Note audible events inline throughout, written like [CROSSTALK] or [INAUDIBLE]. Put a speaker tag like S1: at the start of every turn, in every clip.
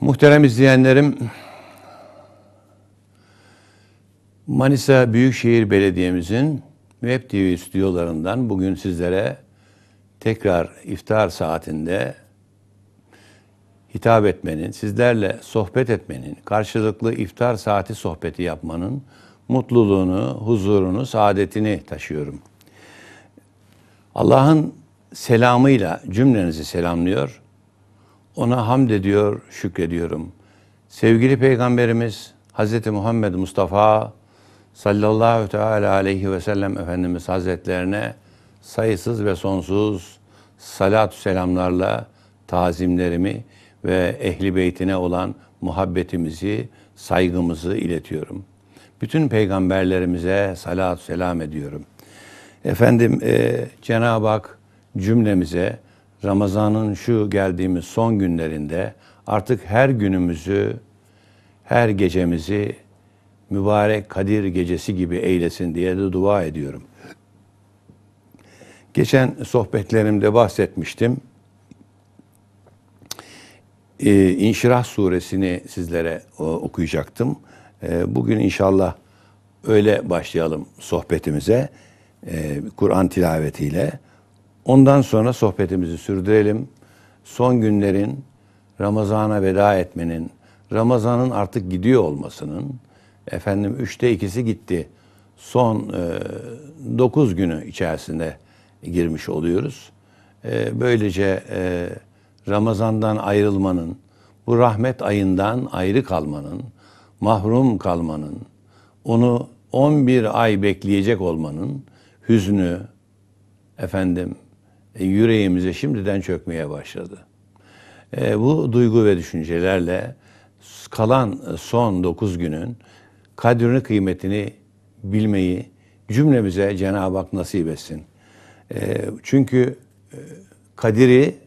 S1: Muhterem izleyenlerim, Manisa Büyükşehir Belediye'mizin Web TV stüdyolarından bugün sizlere tekrar iftar saatinde hitap etmenin, sizlerle sohbet etmenin, karşılıklı iftar saati sohbeti yapmanın mutluluğunu, huzurunu, saadetini taşıyorum. Allah'ın selamıyla cümlenizi selamlıyor. Ona hamd ediyor, şükrediyorum. Sevgili Peygamberimiz Hz. Muhammed Mustafa sallallahu teala aleyhi ve sellem Efendimiz Hazretlerine sayısız ve sonsuz salat selamlarla tazimlerimi ve ehli beytine olan muhabbetimizi, saygımızı iletiyorum. Bütün peygamberlerimize salat selam ediyorum. Efendim e, Cenab-ı Hak cümlemize Ramazan'ın şu geldiğimiz son günlerinde artık her günümüzü, her gecemizi mübarek Kadir gecesi gibi eylesin diye de dua ediyorum. Geçen sohbetlerimde bahsetmiştim e, İnşirah suresini sizlere e, okuyacaktım. E, bugün inşallah öyle başlayalım sohbetimize e, Kur'an tilavetiyle. Ondan sonra sohbetimizi sürdürelim. Son günlerin Ramazan'a veda etmenin, Ramazan'ın artık gidiyor olmasının, efendim üçte ikisi gitti. Son e, dokuz günü içerisinde girmiş oluyoruz. E, böylece e, Ramazan'dan ayrılmanın, bu rahmet ayından ayrı kalmanın, mahrum kalmanın, onu 11 ay bekleyecek olmanın hüznü efendim e, yüreğimize şimdiden çökmeye başladı. E, bu duygu ve düşüncelerle kalan e, son 9 günün kadrini kıymetini bilmeyi cümlemize Cenab-ı Hak nasip etsin. E, çünkü e, kadiri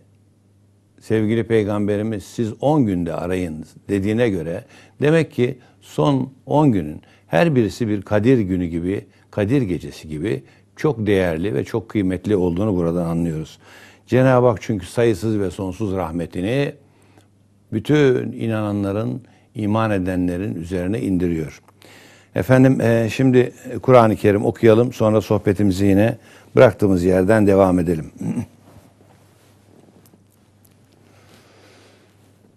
S1: sevgili peygamberimiz siz 10 günde arayın dediğine göre demek ki son 10 günün her birisi bir Kadir günü gibi, Kadir gecesi gibi çok değerli ve çok kıymetli olduğunu buradan anlıyoruz. Cenab-ı Hak çünkü sayısız ve sonsuz rahmetini bütün inananların, iman edenlerin üzerine indiriyor. Efendim e, şimdi Kur'an-ı Kerim okuyalım sonra sohbetimizi yine bıraktığımız yerden devam edelim. [CLEARS THROAT]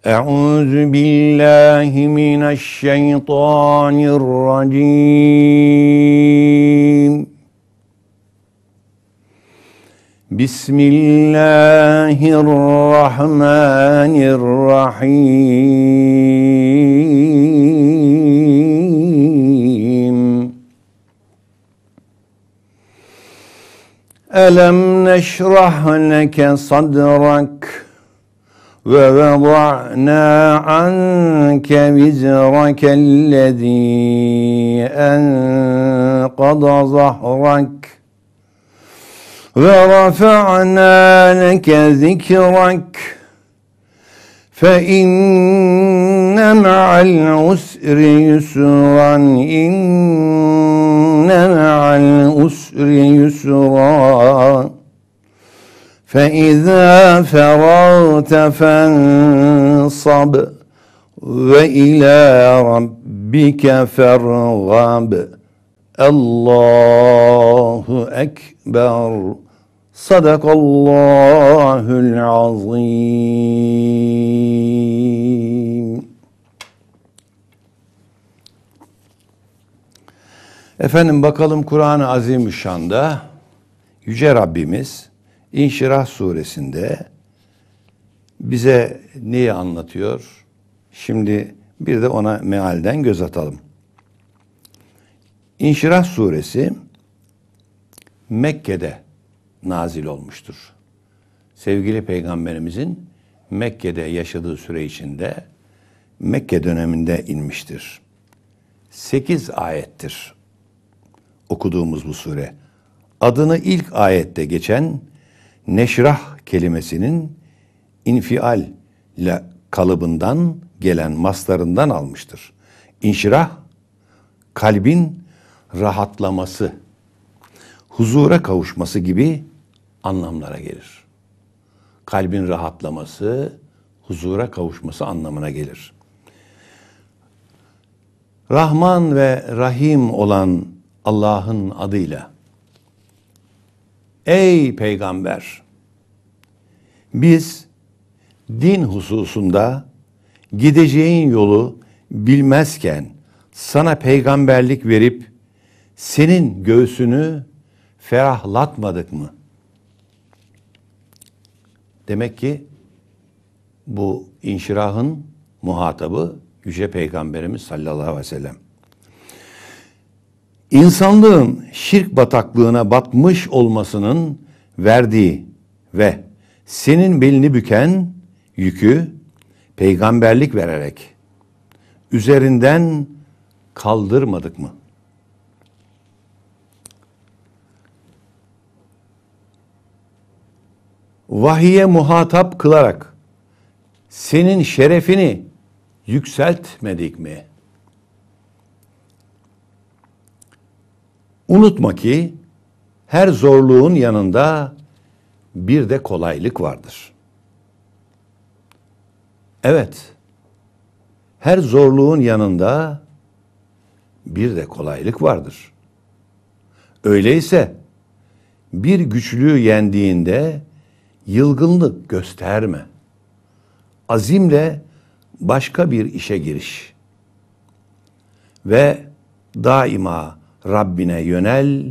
S2: أعوذ بالله من الشيطان الرجيم بسم الله الرحمن الرحيم ألم نشرح لك صدرك وَوَضَعْنَا عَنْكَ وِزْرَكَ الَّذ۪ي أَنْقَضَ ظَهْرَكَ وَرَفَعْنَا لَكَ ذِكْرَكَ فَإِنَّ مَعَ الْعُسْرِ يُسْرًا إِنَّ مَعَ الْعُسْرِ يُسْرًا فَإِذَا فَرَغْتَ فَانْصَبْ وَإِلَى رَبِّكَ فَارْغَبْ Allahu Ekber Sadakallahul Azim
S1: Efendim bakalım Kur'an-ı Azimüşşan'da Yüce Rabbimiz İnşirah suresinde bize neyi anlatıyor? Şimdi bir de ona mealden göz atalım. İnşirah suresi Mekke'de nazil olmuştur. Sevgili peygamberimizin Mekke'de yaşadığı süre içinde Mekke döneminde inmiştir. Sekiz ayettir okuduğumuz bu sure. Adını ilk ayette geçen neşrah kelimesinin infial ile kalıbından gelen maslarından almıştır. İnşirah kalbin rahatlaması, huzura kavuşması gibi anlamlara gelir. Kalbin rahatlaması, huzura kavuşması anlamına gelir. Rahman ve Rahim olan Allah'ın adıyla Ey peygamber! Biz din hususunda gideceğin yolu bilmezken sana peygamberlik verip senin göğsünü ferahlatmadık mı? Demek ki bu inşirahın muhatabı Yüce Peygamberimiz sallallahu aleyhi ve sellem. İnsanlığın şirk bataklığına batmış olmasının verdiği ve senin belini büken yükü peygamberlik vererek üzerinden kaldırmadık mı? Vahiye muhatap kılarak senin şerefini yükseltmedik mi?'' Unutma ki her zorluğun yanında bir de kolaylık vardır. Evet. Her zorluğun yanında bir de kolaylık vardır. Öyleyse bir güçlüğü yendiğinde yılgınlık gösterme. Azimle başka bir işe giriş. Ve daima Rabbine yönel,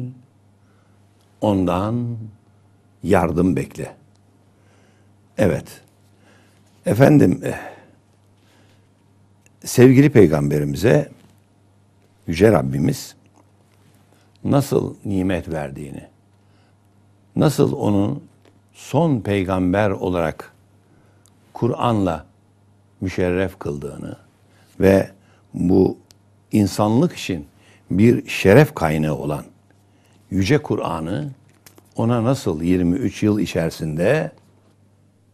S1: ondan yardım bekle. Evet. Efendim, eh, sevgili peygamberimize Yüce Rabbimiz nasıl nimet verdiğini, nasıl onun son peygamber olarak Kur'an'la müşerref kıldığını ve bu insanlık için bir şeref kaynağı olan Yüce Kur'an'ı ona nasıl 23 yıl içerisinde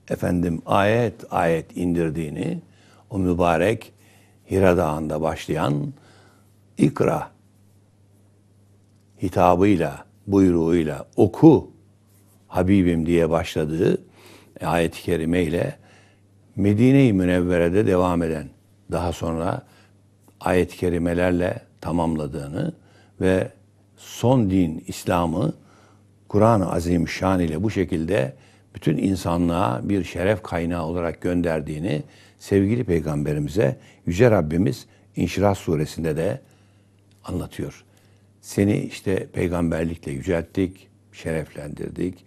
S1: efendim ayet ayet indirdiğini o mübarek Hira Dağı'nda başlayan ikra hitabıyla, buyruğuyla oku Habibim diye başladığı ayet-i kerime ile Medine-i Münevvere'de devam eden daha sonra ayet-i kerimelerle tamamladığını ve son din İslam'ı Kur'an-ı Azimşan ile bu şekilde bütün insanlığa bir şeref kaynağı olarak gönderdiğini sevgili peygamberimize Yüce Rabbimiz İnşirah suresinde de anlatıyor. Seni işte peygamberlikle yücelttik, şereflendirdik.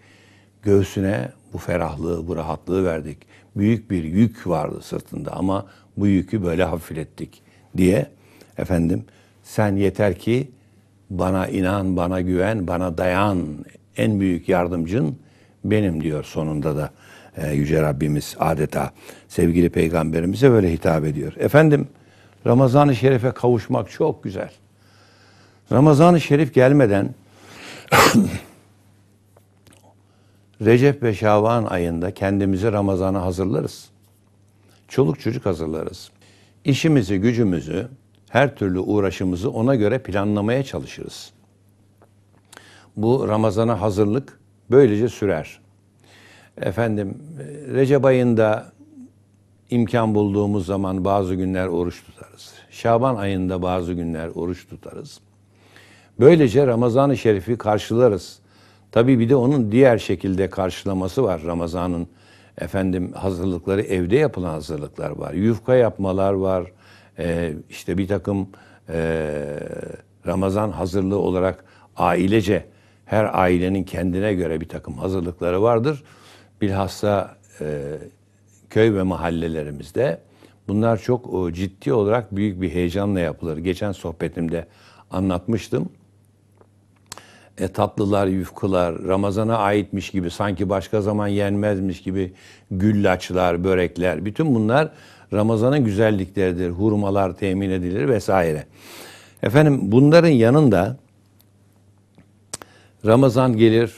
S1: Göğsüne bu ferahlığı, bu rahatlığı verdik. Büyük bir yük vardı sırtında ama bu yükü böyle hafiflettik diye efendim sen yeter ki bana inan, bana güven, bana dayan. En büyük yardımcın benim diyor sonunda da e, Yüce Rabbimiz adeta sevgili peygamberimize böyle hitap ediyor. Efendim Ramazan-ı Şerif'e kavuşmak çok güzel. Ramazan-ı Şerif gelmeden [COUGHS] Recep ve Şaban ayında kendimizi Ramazan'a hazırlarız. Çoluk çocuk hazırlarız. İşimizi, gücümüzü, her türlü uğraşımızı ona göre planlamaya çalışırız. Bu Ramazan'a hazırlık böylece sürer. Efendim e, Recep ayında imkan bulduğumuz zaman bazı günler oruç tutarız. Şaban ayında bazı günler oruç tutarız. Böylece Ramazan-ı Şerif'i karşılarız. Tabii bir de onun diğer şekilde karşılaması var Ramazan'ın efendim hazırlıkları evde yapılan hazırlıklar var. Yufka yapmalar var. Ee, işte bir takım e, Ramazan hazırlığı olarak ailece her ailenin kendine göre bir takım hazırlıkları vardır. Bilhassa e, köy ve mahallelerimizde bunlar çok ciddi olarak büyük bir heyecanla yapılır. Geçen sohbetimde anlatmıştım. E, tatlılar, yufkular, Ramazan'a aitmiş gibi, sanki başka zaman yenmezmiş gibi güllaçlar, börekler, bütün bunlar Ramazan'ın güzellikleridir. Hurmalar temin edilir vesaire. Efendim bunların yanında Ramazan gelir.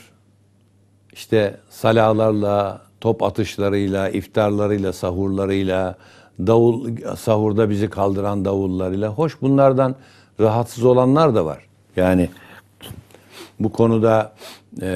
S1: İşte salalarla, top atışlarıyla, iftarlarıyla, sahurlarıyla, davul sahurda bizi kaldıran davullarıyla. Hoş bunlardan rahatsız olanlar da var. Yani bu konuda e,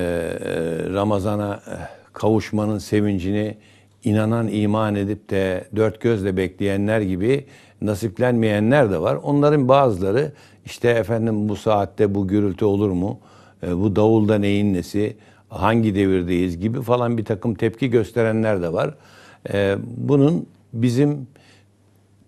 S1: Ramazan'a eh, kavuşmanın sevincini inanan, iman edip de dört gözle bekleyenler gibi nasiplenmeyenler de var. Onların bazıları işte efendim bu saatte bu gürültü olur mu? E, bu davulda neyin nesi? Hangi devirdeyiz gibi falan bir takım tepki gösterenler de var. E, bunun bizim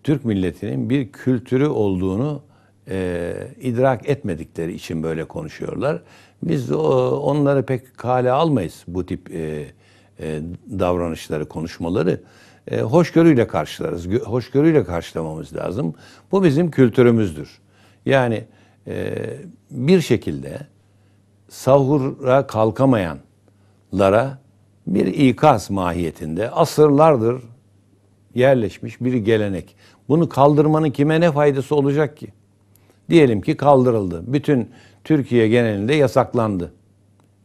S1: Türk milletinin bir kültürü olduğunu e, idrak etmedikleri için böyle konuşuyorlar. Biz onları pek kale almayız bu tip e, e, davranışları, konuşmaları e, hoşgörüyle karşılarız. Hoşgörüyle karşılamamız lazım. Bu bizim kültürümüzdür. Yani e, bir şekilde sahura kalkamayanlara bir ikaz mahiyetinde asırlardır yerleşmiş bir gelenek. Bunu kaldırmanın kime ne faydası olacak ki? Diyelim ki kaldırıldı. Bütün Türkiye genelinde yasaklandı.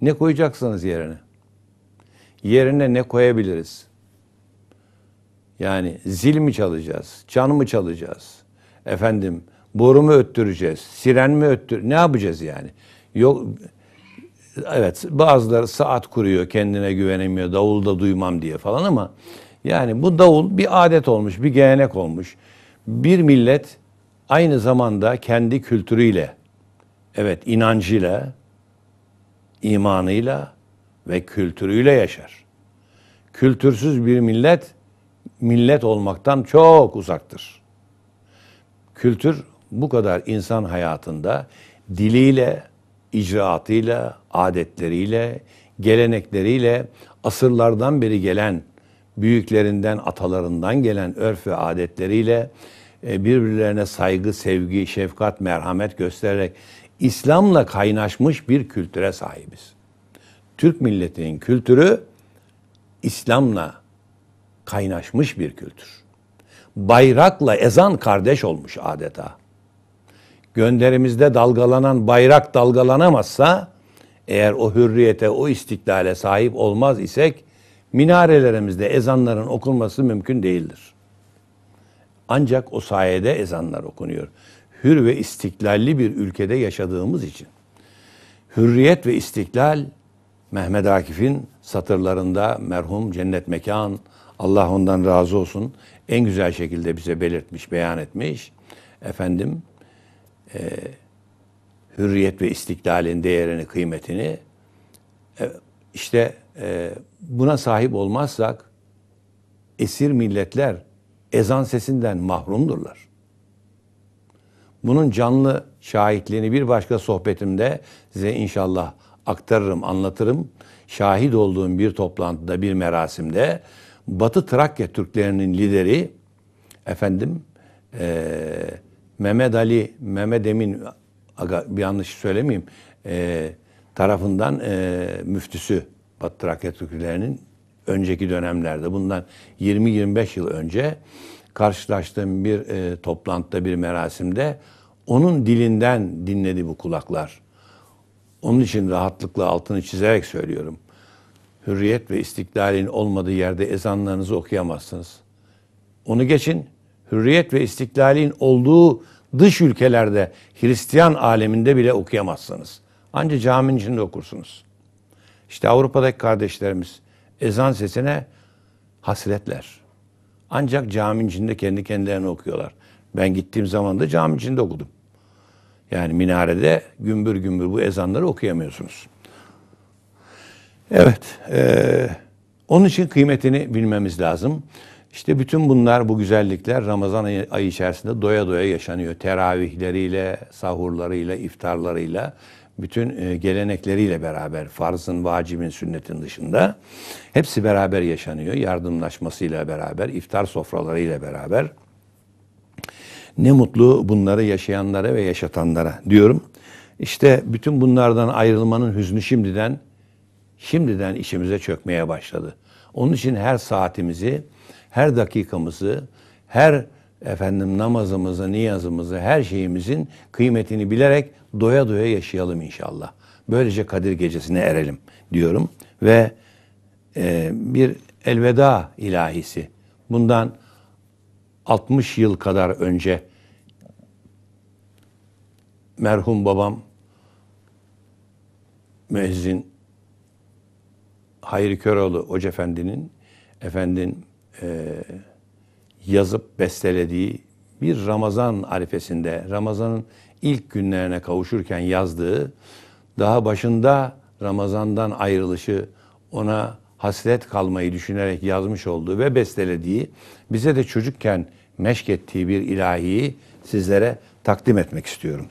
S1: Ne koyacaksınız yerine? yerine ne koyabiliriz? Yani zil mi çalacağız? Çan mı çalacağız? Efendim boru mu öttüreceğiz? Siren mi öttür? Ne yapacağız yani? Yok evet bazıları saat kuruyor kendine güvenemiyor davul da duymam diye falan ama yani bu davul bir adet olmuş bir gelenek olmuş. Bir millet aynı zamanda kendi kültürüyle evet inancıyla imanıyla ve kültürüyle yaşar. Kültürsüz bir millet millet olmaktan çok uzaktır. Kültür bu kadar insan hayatında diliyle, icraatıyla, adetleriyle, gelenekleriyle asırlardan beri gelen, büyüklerinden, atalarından gelen örf ve adetleriyle e, birbirlerine saygı, sevgi, şefkat, merhamet göstererek İslam'la kaynaşmış bir kültüre sahibiz. Türk milletinin kültürü İslam'la kaynaşmış bir kültür. Bayrakla ezan kardeş olmuş adeta. Gönderimizde dalgalanan bayrak dalgalanamazsa eğer o hürriyete, o istiklale sahip olmaz isek minarelerimizde ezanların okunması mümkün değildir. Ancak o sayede ezanlar okunuyor. Hür ve istiklalli bir ülkede yaşadığımız için. Hürriyet ve istiklal Mehmet Akif'in satırlarında merhum cennet mekan Allah ondan razı olsun en güzel şekilde bize belirtmiş, beyan etmiş. Efendim e, hürriyet ve istiklalin değerini, kıymetini e, işte e, buna sahip olmazsak esir milletler ezan sesinden mahrumdurlar. Bunun canlı şahitliğini bir başka sohbetimde size inşallah aktarırım, anlatırım. Şahit olduğum bir toplantıda, bir merasimde Batı Trakya Türklerinin lideri efendim e, Mehmet Ali, Mehmet Emin aga, bir yanlış söylemeyeyim e, tarafından e, müftüsü Batı Trakya Türklerinin önceki dönemlerde bundan 20-25 yıl önce karşılaştığım bir e, toplantıda bir merasimde onun dilinden dinledi bu kulaklar. Onun için rahatlıkla altını çizerek söylüyorum. Hürriyet ve istiklalin olmadığı yerde ezanlarınızı okuyamazsınız. Onu geçin. Hürriyet ve istiklalin olduğu dış ülkelerde Hristiyan aleminde bile okuyamazsınız. Ancak caminin içinde okursunuz. İşte Avrupa'daki kardeşlerimiz ezan sesine hasretler. Ancak caminin içinde kendi kendilerine okuyorlar. Ben gittiğim zaman da caminin içinde okudum. Yani minarede gümbür gümbür bu ezanları okuyamıyorsunuz. Evet, e, onun için kıymetini bilmemiz lazım. İşte bütün bunlar, bu güzellikler Ramazan ayı, içerisinde doya doya yaşanıyor. Teravihleriyle, sahurlarıyla, iftarlarıyla, bütün e, gelenekleriyle beraber, farzın, vacibin, sünnetin dışında hepsi beraber yaşanıyor. Yardımlaşmasıyla beraber, iftar sofralarıyla beraber. Ne mutlu bunları yaşayanlara ve yaşatanlara diyorum. İşte bütün bunlardan ayrılmanın hüznü şimdiden şimdiden içimize çökmeye başladı. Onun için her saatimizi, her dakikamızı, her efendim namazımızı, niyazımızı, her şeyimizin kıymetini bilerek doya doya yaşayalım inşallah. Böylece Kadir Gecesi'ne erelim diyorum ve e, bir elveda ilahisi. Bundan 60 yıl kadar önce merhum babam müezzin Hayri Köroğlu Hoca Efendi'nin efendim e, yazıp bestelediği bir Ramazan arifesinde, Ramazan'ın ilk günlerine kavuşurken yazdığı, daha başında Ramazan'dan ayrılışı ona hasret kalmayı düşünerek yazmış olduğu ve bestelediği, bize de çocukken meşkettiği bir ilahiyi sizlere takdim etmek istiyorum.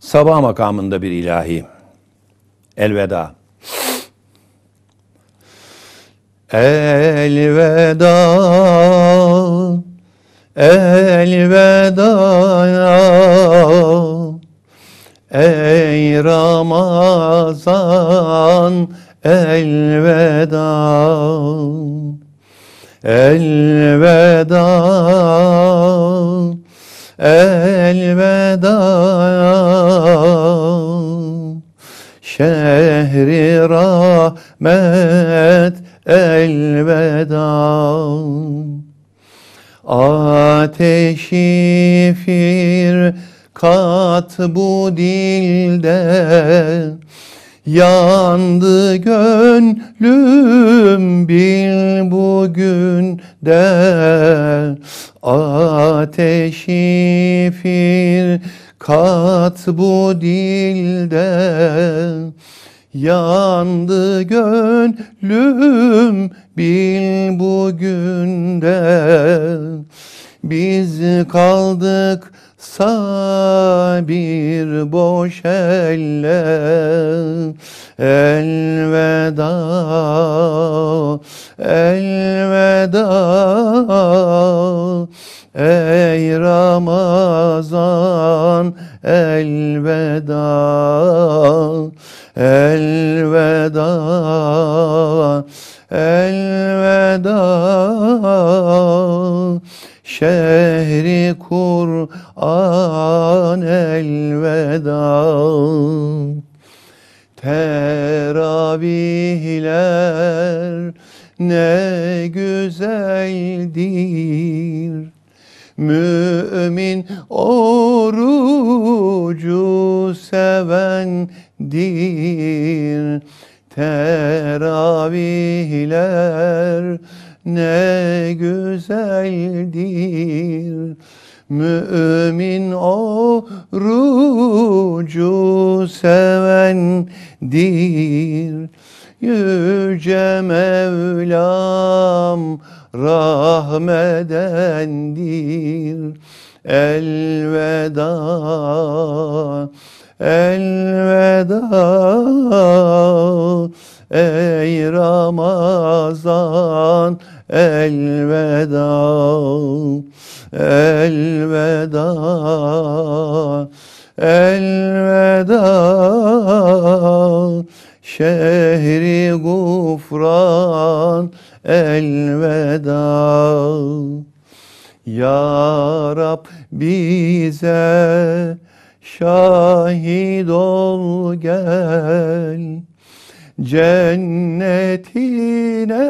S1: Sabah makamında bir ilahi. Elveda.
S2: Elveda Elveda Ey Ramazan elveda Elveda Elveda Şehri rahmet elveda Ateşi kat bu dilde Yandı gönlüm bir bugün de Ateşi kat bu dilde Yandı gönlüm bil bugünden Biz kaldık sabir boş elle Elveda, elveda Ey Ramazan elveda elveda El. Yüce Mevlam rahmedendir. Elveda, elveda ey Ramazan elveda, elveda, elveda şehri gufran elveda Ya Rab bize şahit ol gel Cennetine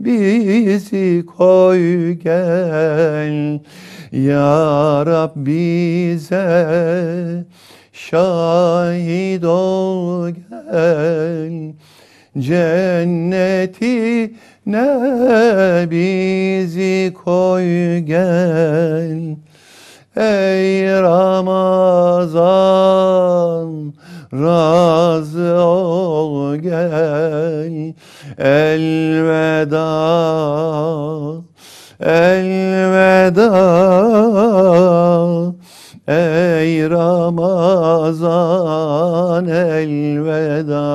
S2: bizi koy gel Ya Rab bize şahit ol gel cenneti ne bizi koy gel ey Ramazan razı ol gel elveda elveda Ey Ramazan elveda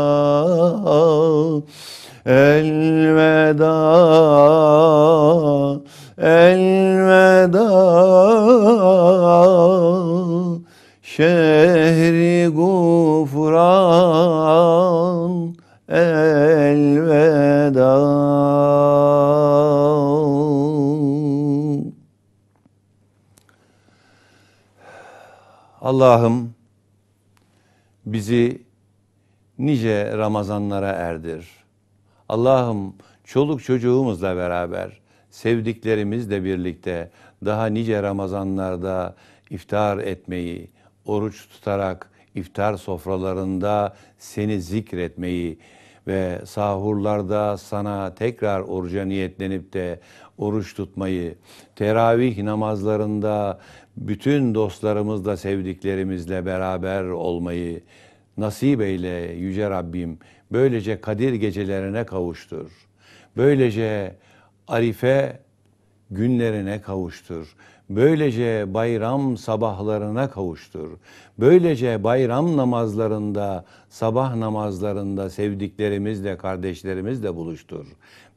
S2: Elveda Elveda Şehri gufran
S1: Allah'ım bizi nice Ramazanlara erdir. Allah'ım çoluk çocuğumuzla beraber, sevdiklerimizle birlikte daha nice Ramazanlarda iftar etmeyi, oruç tutarak iftar sofralarında seni zikretmeyi ve sahurlarda sana tekrar oruca niyetlenip de oruç tutmayı, teravih namazlarında bütün dostlarımızla, sevdiklerimizle beraber olmayı nasip eyle Yüce Rabbim. Böylece Kadir gecelerine kavuştur. Böylece Arife günlerine kavuştur. Böylece bayram sabahlarına kavuştur. Böylece bayram namazlarında, sabah namazlarında sevdiklerimizle, kardeşlerimizle buluştur.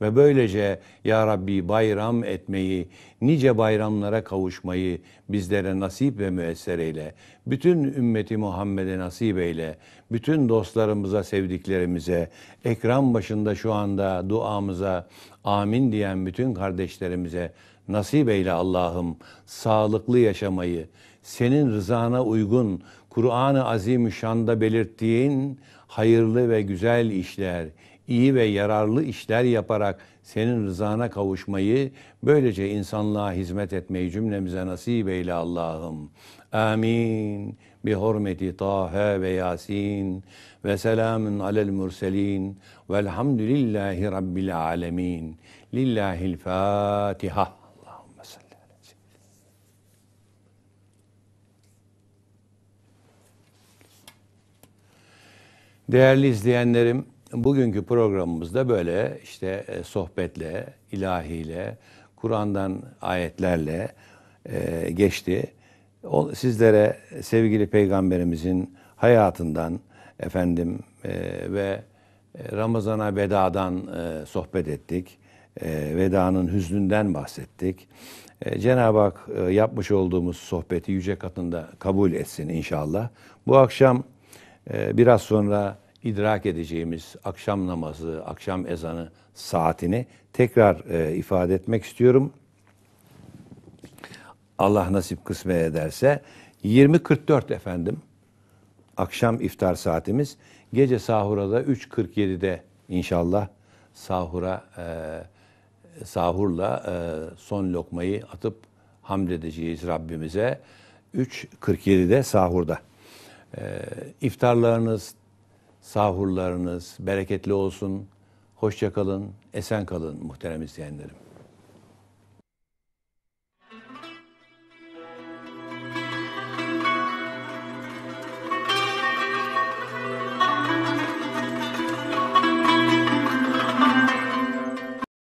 S1: Ve böylece Ya Rabbi bayram etmeyi, nice bayramlara kavuşmayı bizlere nasip ve müesser eyle. Bütün ümmeti Muhammed'e nasip eyle. Bütün dostlarımıza, sevdiklerimize, ekran başında şu anda duamıza amin diyen bütün kardeşlerimize Nasip eyle Allah'ım sağlıklı yaşamayı, senin rızana uygun Kur'an-ı Azimüşşan'da belirttiğin hayırlı ve güzel işler, iyi ve yararlı işler yaparak senin rızana kavuşmayı, böylece insanlığa hizmet etmeyi cümlemize nasip eyle Allah'ım. Amin. Bi hurmeti Taha ve Yasin ve selamun alel murselin velhamdülillahi rabbil alemin. Lillahil Fatiha. Değerli izleyenlerim, bugünkü programımızda böyle işte e, sohbetle, ilahiyle, Kur'an'dan ayetlerle e, geçti. sizlere sevgili peygamberimizin hayatından efendim e, ve Ramazan'a vedadan sohbet ettik. vedanın hüznünden bahsettik. Cenab-ı Hak yapmış olduğumuz sohbeti yüce katında kabul etsin inşallah. Bu akşam ee, biraz sonra idrak edeceğimiz akşam namazı, akşam ezanı saatini tekrar e, ifade etmek istiyorum. Allah nasip kısmet ederse 20.44 efendim akşam iftar saatimiz. Gece sahura da 3.47'de inşallah sahura e, sahurla e, son lokmayı atıp hamd edeceğiz Rabbimize. 3.47'de sahurda. E, iftarlarınız, sahurlarınız bereketli olsun. Hoşça kalın, esen kalın muhterem izleyenlerim.